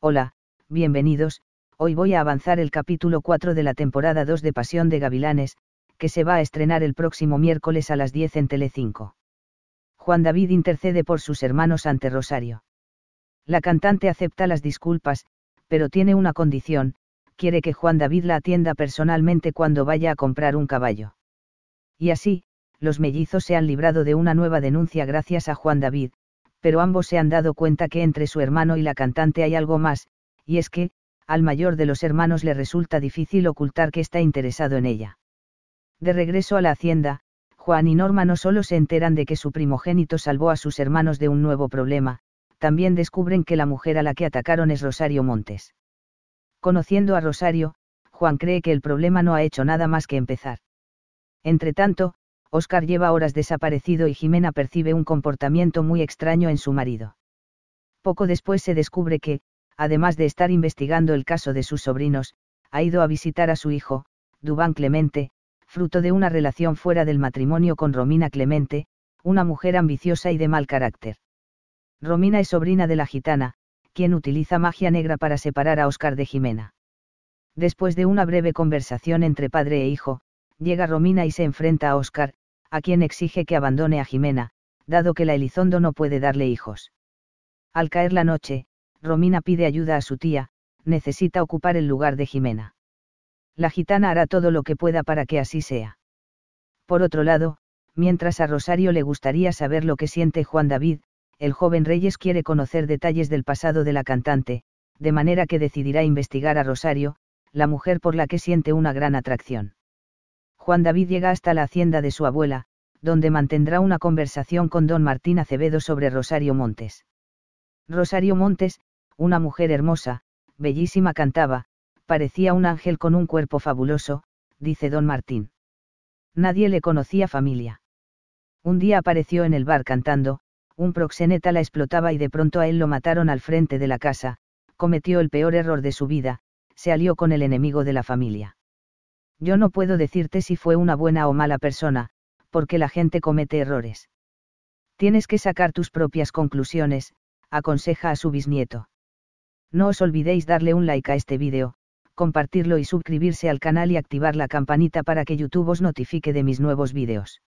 Hola, bienvenidos, hoy voy a avanzar el capítulo 4 de la temporada 2 de Pasión de Gavilanes, que se va a estrenar el próximo miércoles a las 10 en Telecinco. Juan David intercede por sus hermanos ante Rosario. La cantante acepta las disculpas, pero tiene una condición, quiere que Juan David la atienda personalmente cuando vaya a comprar un caballo. Y así, los mellizos se han librado de una nueva denuncia gracias a Juan David, pero ambos se han dado cuenta que entre su hermano y la cantante hay algo más, y es que, al mayor de los hermanos le resulta difícil ocultar que está interesado en ella. De regreso a la hacienda, Juan y Norma no solo se enteran de que su primogénito salvó a sus hermanos de un nuevo problema, también descubren que la mujer a la que atacaron es Rosario Montes. Conociendo a Rosario, Juan cree que el problema no ha hecho nada más que empezar. Entretanto, Oscar lleva horas desaparecido y Jimena percibe un comportamiento muy extraño en su marido. Poco después se descubre que, además de estar investigando el caso de sus sobrinos, ha ido a visitar a su hijo, Dubán Clemente, fruto de una relación fuera del matrimonio con Romina Clemente, una mujer ambiciosa y de mal carácter. Romina es sobrina de la gitana, quien utiliza magia negra para separar a Oscar de Jimena. Después de una breve conversación entre padre e hijo, llega Romina y se enfrenta a Oscar, a quien exige que abandone a Jimena, dado que la Elizondo no puede darle hijos. Al caer la noche, Romina pide ayuda a su tía, necesita ocupar el lugar de Jimena. La gitana hará todo lo que pueda para que así sea. Por otro lado, mientras a Rosario le gustaría saber lo que siente Juan David, el joven Reyes quiere conocer detalles del pasado de la cantante, de manera que decidirá investigar a Rosario, la mujer por la que siente una gran atracción. Juan David llega hasta la hacienda de su abuela, donde mantendrá una conversación con don Martín Acevedo sobre Rosario Montes. Rosario Montes, una mujer hermosa, bellísima cantaba, parecía un ángel con un cuerpo fabuloso, dice don Martín. Nadie le conocía familia. Un día apareció en el bar cantando, un proxeneta la explotaba y de pronto a él lo mataron al frente de la casa, cometió el peor error de su vida, se alió con el enemigo de la familia. Yo no puedo decirte si fue una buena o mala persona, porque la gente comete errores. Tienes que sacar tus propias conclusiones, aconseja a su bisnieto. No os olvidéis darle un like a este vídeo, compartirlo y suscribirse al canal y activar la campanita para que YouTube os notifique de mis nuevos vídeos.